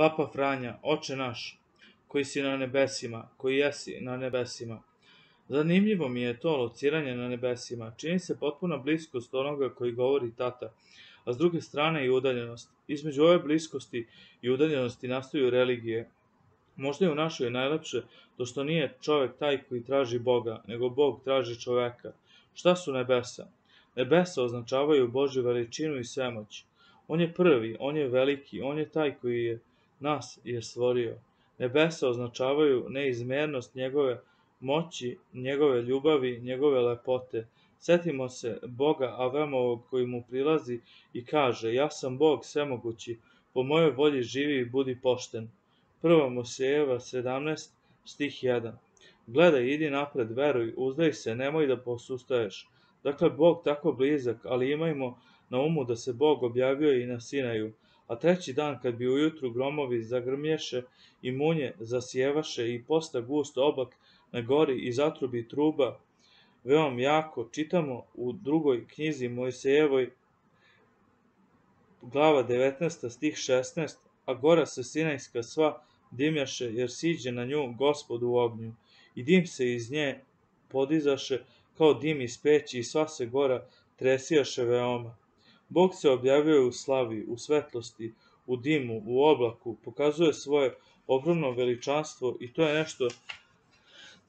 Papa Franja, oče naš, koji si na nebesima, koji jesi na nebesima. Zanimljivo mi je to lociranje na nebesima, čini se potpuna bliskost onoga koji govori tata, a s druge strane i udaljenost. Između ove bliskosti i udaljenosti nastaju religije. Možda je u našoj najlepše to što nije čovek taj koji traži Boga, nego Bog traži čoveka. Šta su nebesa? Nebesa označavaju Božju veličinu i svemoć. On je prvi, on je veliki, on je taj koji je nas je stvorio. Nebesa označavaju neizmernost njegove moći, njegove ljubavi, njegove lepote. Setimo se Boga Avramovog koji mu prilazi i kaže Ja sam Bog svemogući, po mojoj volji živi i budi pošten. 1. Mosejeva 17 stih 1 Gledaj, idi napred, veruj, uzdaj se, nemoj da posustaješ. Dakle, Bog tako blizak, ali imajmo na umu da se Bog objavio i na Sinaju a treći dan kad bi ujutru gromovi zagrmješe i munje zasjevaše i posta gust obak na gori i zatrubi truba veom jako, čitamo u drugoj knjizi Mojsejevoj glava 19. stih 16, a gora se Sinajska sva dimjaše, jer siđe na nju gospod u ognju, i dim se iz nje podizaše kao dim iz peći i sva se gora tresijaše veoma. Bog se objavljuje u slavi, u svetlosti, u dimu, u oblaku, pokazuje svoje ogromno veličanstvo i to je nešto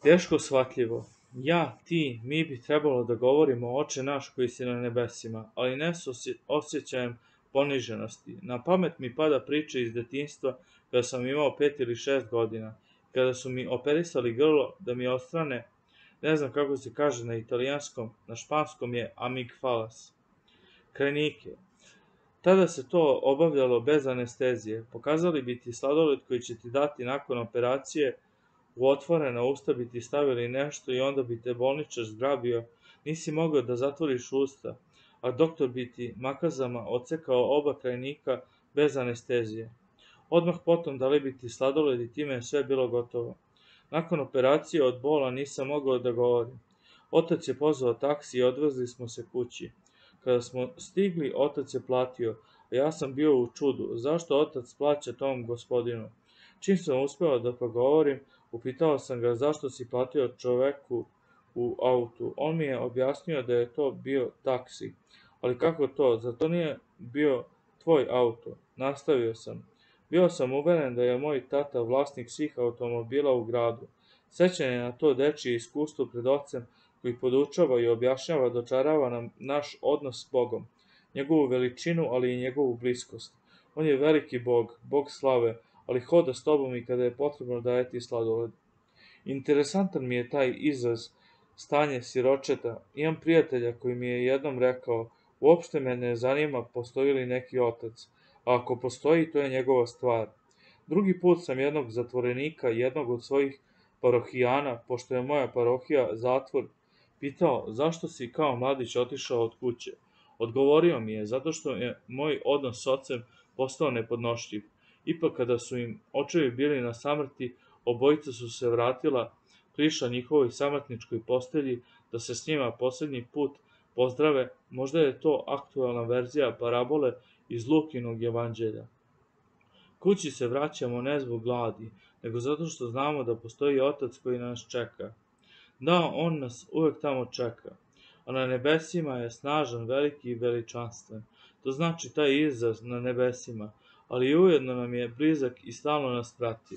teško shvatljivo. Ja, ti, mi bi trebalo da govorimo oče naš koji si na nebesima, ali ne s osjećajem poniženosti. Na pamet mi pada priča iz detinstva kada sam imao pet ili šest godina, kada su mi operisali grlo da mi ostrane, ne znam kako se kaže na italijanskom, na španskom je amigfalas kranike. Tada se to obavljalo bez anestezije. Pokazali bi ti sladoled koji će ti dati nakon operacije, u otvorena usta bi ti stavili nešto i onda bi te bolničar zgrabio. Nisi mogao da zatvoriš usta, a doktor bi ti makazama ocekao oba krajnika bez anestezije. Odmah potom dali bi ti sladoled i time je sve bilo gotovo. Nakon operacije od bola nisam mogao da govorim. Otac je pozvao taksi i odvezli smo se kući. Kada smo stigli, otac je platio, a ja sam bio u čudu. Zašto otac plaća tom gospodinu? Čim sam uspeo da progovorim, upitao sam ga zašto si platio čoveku u autu. On mi je objasnio da je to bio taksi. Ali kako to? Za to nije bio tvoj auto. Nastavio sam. Bio sam uveren da je moj tata vlasnik svih automobila u gradu. Sećanje na to dečije iskustvo pred ocem koji podučava i objašnjava, dočarava nam naš odnos s Bogom, njegovu veličinu, ali i njegovu bliskost. On je veliki Bog, Bog slave, ali hoda s tobom i kada je potrebno daje ti sladoled. Interesantan mi je taj izraz, stanje siročeta. Imam prijatelja koji mi je jednom rekao, uopšte me ne zanima postoji li neki otac, a ako postoji, to je njegova stvar. Drugi put sam jednog zatvorenika, jednog od svojih parohijana, pošto je moja parohija zatvor Pitao zašto si kao mladić otišao od kuće. Odgovorio mi je zato što je moj odnos s ocem postao nepodnošljiv. Ipak kada su im očevi bili na samrti, obojica su se vratila prišla njihovoj samrtničkoj postelji da se s njima poslednji put pozdrave, možda je to aktualna verzija parabole iz Lukinog evanđelja. Kući se vraćamo ne zbog gladi, nego zato što znamo da postoji otac koji nas čeka. Da, on nas uvek tamo čeka, a na nebesima je snažan, veliki i veličanstven. To znači taj izraz na nebesima, ali ujedno nam je blizak i stalno nas prati.